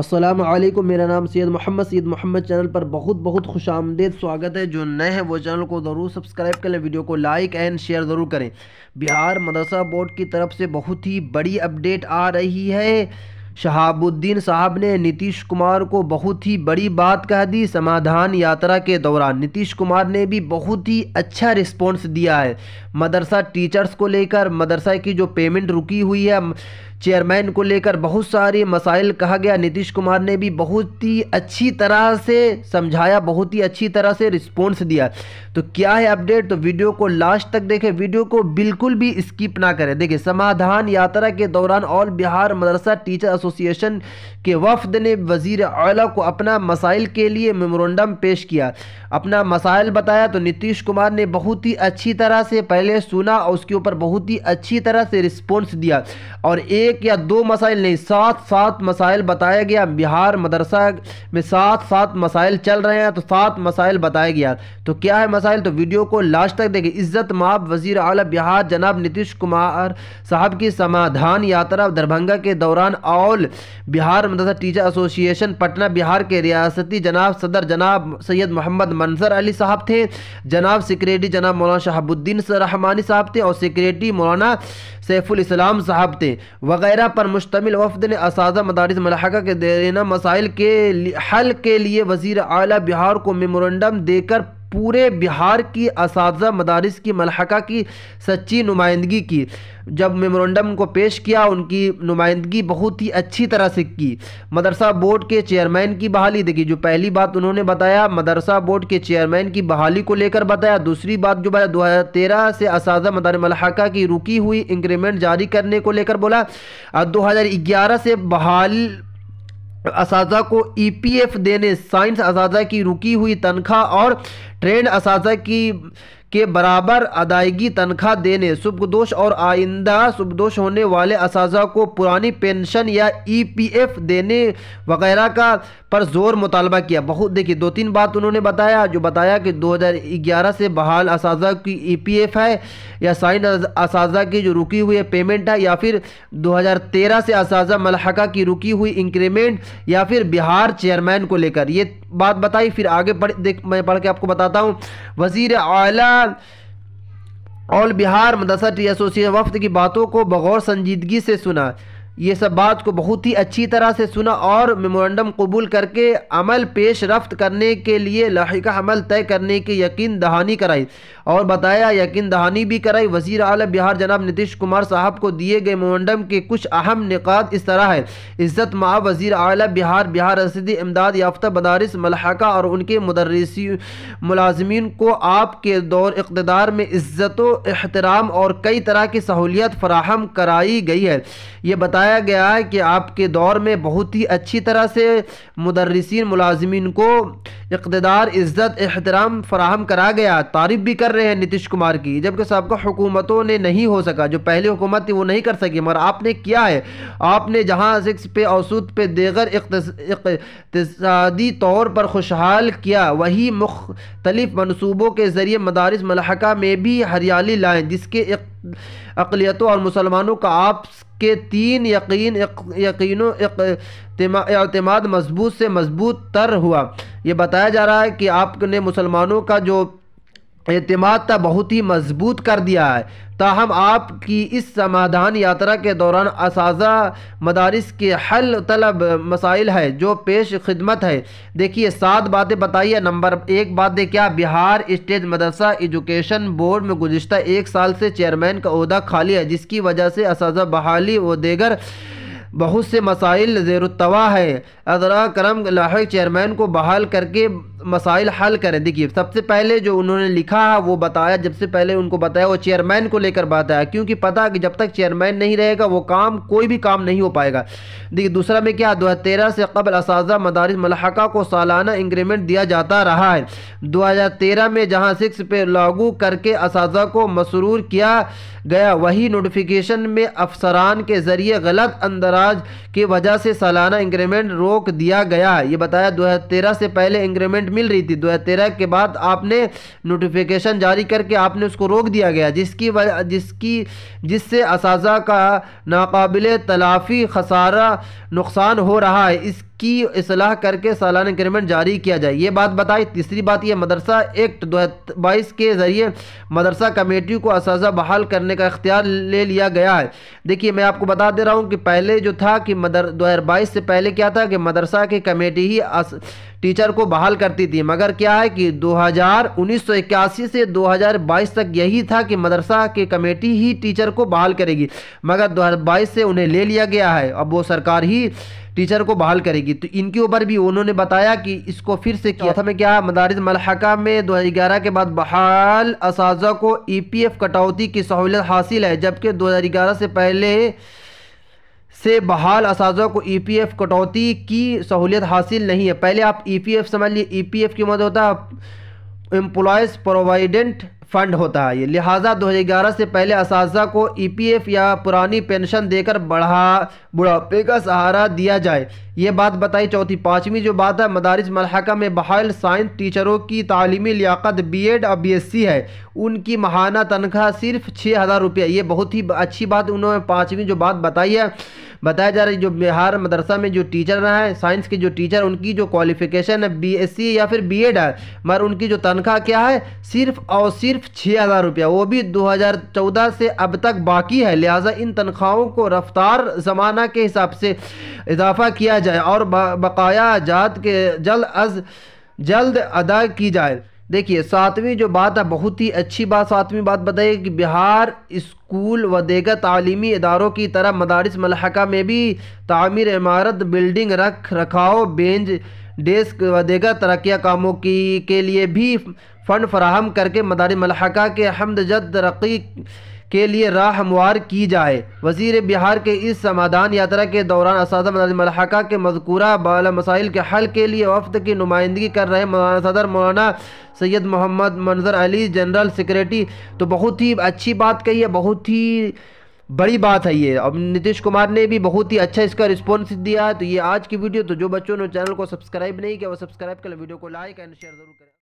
असलम मेरा नाम सैद मोहम्मद सैद मोहम्मद चैनल पर बहुत बहुत खुश आमदेद स्वागत है जो नए हैं वो चैनल को ज़रूर सब्सक्राइब कर लें वीडियो को लाइक एंड शेयर ज़रूर करें बिहार मदरसा बोर्ड की तरफ से बहुत ही बड़ी अपडेट आ रही है शहाबुद्दीन साहब ने नीतीश कुमार को बहुत ही बड़ी बात कह दी समाधान यात्रा के दौरान नीतीश कुमार ने भी बहुत ही अच्छा रिस्पॉन्स दिया है मदरसा टीचर्स को लेकर मदरसा की जो पेमेंट रुकी हुई है चेयरमैन को लेकर बहुत सारे मसाइल कहा गया नीतीश कुमार ने भी बहुत ही अच्छी तरह से समझाया बहुत ही अच्छी तरह से रिस्पॉन्स दिया तो क्या है अपडेट तो वीडियो को लास्ट तक देखें वीडियो को बिल्कुल भी स्किप ना करें देखिए समाधान यात्रा के दौरान all Bihar madrasa teacher association के वफद ने वजीर अला को अपना मसाइल के लिए मेमोरेंडम पेश किया अपना मसाइल बताया तो नीतीश कुमार ने बहुत ही अच्छी तरह से पहले सुना और उसके ऊपर बहुत ही अच्छी तरह से रिस्पॉन्स दिया और एक एक या दो मसाइल नहीं सात सात मसाइल बताया गया बिहार मदरसा में सात सात मसाइल चल रहे हैं तो सात मसाइल बताया गया तो क्या है मसाइल तो वीडियो को लास्ट तक देखें इज़्ज़त माप वजीर अला बिहार जनाब नीतीश कुमार साहब की समाधान यात्रा दरभंगा के दौरान all Bihar madrasa teacher association Patna Bihar के रियासती जनाब सदर जनाब सैयद मोहम्मद मंजर अली साहब थे जनाब सिक्रेटरी जनाब मौलाना शहाबुद्दीन रहमानी साहब थे और सिक्रेटरी मौलाना सैफुल इस्लाम साहब थे वगैरह वगैरह पर मुश्तमिल वफद ने इस मदारस मलहका के देना मसाइल के हल के लिए वजीर अली बिहार को मेमोरेंडम देकर पूरे बिहार की इस मदारस की मलहका की सच्ची नुमाइंदगी की जब मेमोरेंडम को पेश किया उनकी नुमाइंदगी बहुत ही अच्छी तरह से की मदरसा बोर्ड के चेयरमैन की बहाली देखी जो पहली बात उन्होंने बताया मदरसा बोर्ड के चेयरमैन की बहाली को लेकर बताया दूसरी बात जो बताया दो हज़ार तेरह से इस मदार मलहका की रुकी हुई इंक्रीमेंट जारी करने को लेकर बोला और दो हज़ार ग्यारह से बहाल असाजा को ईपीएफ e देने साइंस असाजा की रुकी हुई तनख्वाह और ट्रेंड असाजा की के बराबर अदायगी तनख्वाह देने शुभदोष और आइंदा शुभदोष होने वाले इस को पुरानी पेंशन या ईपीएफ e देने वगैरह का पर जोर मुतालबा किया बहुत देखिए दो तीन बात उन्होंने बताया जो बताया कि 2011 से बहाल इस की ईपीएफ e है या साइन इस की जो रुकी हुई पेमेंट है या फिर 2013 से इस मलहका की रुकी हुई इंक्रीमेंट या फिर बिहार चेयरमैन को लेकर ये बात बताई फिर आगे पढ़ देख मैं पढ़ के आपको बताता हूँ वजीर अला दरमियान ऑल बिहार मदरसा टी एसोसिएशन वफद की बातों को बगौर संजीदगी से सुना ये सब बात को बहुत ही अच्छी तरह से सुना और मेमोरेंडम कबूल करके अमल पेश रफ्त करने के लिए लाहिका अमल तय करने की यकीन दहानी कराई और बताया यकीन दहानी भी कराई वजीर अल बिहार जनाब नीतीश कुमार साहब को दिए गए मेमोरेंडम के कुछ अहम निकात इस तरह है इज़्ज़त माँ वजीर अल बिहार बिहार रसीदी इमदाद याफ्ता मदारस मलहका और उनके मदरसी मुलाजमीन को आपके दौर इकतदार में इज़्ज़त एहतराम और कई तरह की सहूलियत फराहम कराई गई है ये बताया बताया गया है कि आपके दौर में बहुत ही अच्छी तरह से मदरसिन मुलाजमीन को इकतदार इज़्ज़त अहतराम फराहम करा गया तारीफ़ भी कर रहे हैं नीतीश कुमार की जबकि सबका हुकूमतों ने नहीं हो सका जो पहली हुकूमत थी वो नहीं कर सकी मगर आपने किया है आपने जहाँ सिक्स पे असूद पे देगर इकतदी तौर पर खुशहाल किया वही मुख्तलिफ मनसूबों के ज़रिए मदारस मलहका में भी हरियाली लाएँ जिसके अकलीतों और मुसलमानों का आप के तीन यकीन यकीनों अतमाद मजबूत से मजबूत तर हुआ ये बताया जा रहा है कि आपने मुसलमानों का जो अतमाद बहुत ही मजबूत कर दिया है ताहम आपकी इस समाधान यात्रा के दौरान इस मदारस के हल तलब मसाइल है जो पेश खिदमत है देखिए सात बातें बताइए नंबर एक बात दे क्या Bihar state madrasa education board में गुजशत एक साल से चेयरमैन का अहदा खाली है जिसकी वजह से इस बहाली व देगर बहुत से मसाइल ज़ेरतवा है अदरा करम लाक चेयरमैन को बहाल करके मसाइल हल करें देखिए सबसे पहले जो उन्होंने लिखा है वो बताया जब से पहले उनको बताया वो चेयरमैन को लेकर बताया क्योंकि पता कि जब तक चेयरमैन नहीं रहेगा वो काम कोई भी काम नहीं हो पाएगा देखिए दूसरा में क्या दो हज़ार तेरह से कबल इस मदारस मलहका को सालाना इंक्रीमेंट दिया जाता रहा है दो हज़ार तेरह में जहाँ सिक्स पे लागू करके इस को मसरूर किया गया वही नोटिफिकेशन में अफसरान के ज़रिए गलत अंदरा अखराज की वजह से सालाना इंक्रीमेंट रोक दिया गया ये बताया 2013 से पहले इंक्रीमेंट मिल रही थी 2013 के बाद आपने नोटिफिकेशन जारी करके आपने उसको रोक दिया गया जिसकी जिसकी जिससे इस का नाकबिल तलाफ़ी खसारा नुकसान हो रहा है इस की असलाह करके सालाना इंक्रीमेंट जारी किया जाए ये बात बताई तीसरी बात यह मदरसा एक्ट दो बाईस के ज़रिए मदरसा कमेटी को असाजा बहाल करने का इख्तियार ले लिया गया है देखिए मैं आपको बता दे रहा हूँ कि पहले जो था कि मदर दो से पहले क्या था कि मदरसा की कमेटी ही अस, टीचर को बहाल करती थी मगर क्या है कि सौ इक्यासी से 2022 तक यही था कि मदरसा की कमेटी ही टीचर को बहाल करेगी मगर 2022 से उन्हें ले लिया गया है अब वो सरकार ही टीचर को बहाल करेगी तो इनके ऊपर भी उन्होंने बताया कि इसको फिर से किया था में क्या मदारिस मलहका में दो के बाद बहाल इस को ई पी एफ कटौती की सहूलत हासिल है जबकि दो हज़ार ग्यारह से पहले से बहाल इस को ई पी एफ कटौती की सहूलियत हासिल नहीं है पहले आप ई पी एफ समझ लिए ई पी एफ की मदद होता है एम्प्लॉयज़ प्रोवाइडेंट फंड होता है ये लिहाजा 2011 से पहले इस को ईपीएफ या पुरानी पेंशन देकर बढ़ा बुढ़ापे का सहारा दिया जाए ये बात बताई चौथी पाँचवीं जो बात है मदारस मलहका में बहाल साइंस टीचरों की तालीमी लियाकत बी एड और बी एस सी है उनकी महाना तनख्वाह सिर्फ छः हज़ार रुपया ये बहुत ही अच्छी बात उन्होंने पाँचवीं जो बात बताई है बताया जा रहा है जो बिहार मदरसा में जो टीचर रहा है साइंस के जो टीचर उनकी जो क्वालिफिकेशन है बी एस सी या फिर बी एड है मगर उनकी जो तनख्वाह क्या है सिर्फ और सिर्फ सिर्फ छः हज़ार रुपया वो भी 2014 से अब तक बाकी है लिहाजा इन तनख्वाहों को रफ्तार ज़माना के हिसाब से इजाफा किया जाए और बकाया जात के जल्द अज जल्द अदा की जाए देखिए सातवीं जो बात है बहुत ही अच्छी बात सातवीं बात बताइए कि बिहार स्कूल व देगर तलीमी इदारों की तरह मदारस मलहका में भी तामीर इमारत बिल्डिंग रख रखाव बेंज डेस्क व देगा तरक्या कामों की के लिए भी फ़ंड फराहम करके मदारी मलहका के हमदजद तरक्की के लिए राह हमवार की जाए वजीर बिहार के इस समाधान यात्रा के दौरान इस मलहका के मजकूरा बाल मसाइल के हल के लिए वफद की नुमाइंदगी कर रहे सदर मौलाना सैयद मोहम्मद मंजर अली जनरल सेक्रेटरी तो बहुत ही अच्छी बात कही है बहुत ही बड़ी बात है ये अब नीतीश कुमार ने भी बहुत ही अच्छा इसका रिस्पॉन्स दिया है तो ये आज की वीडियो तो जो बच्चों ने चैनल को सब्सक्राइब नहीं किया वो सब्सक्राइब कर वीडियो को लाइक एंड शेयर जरूर करें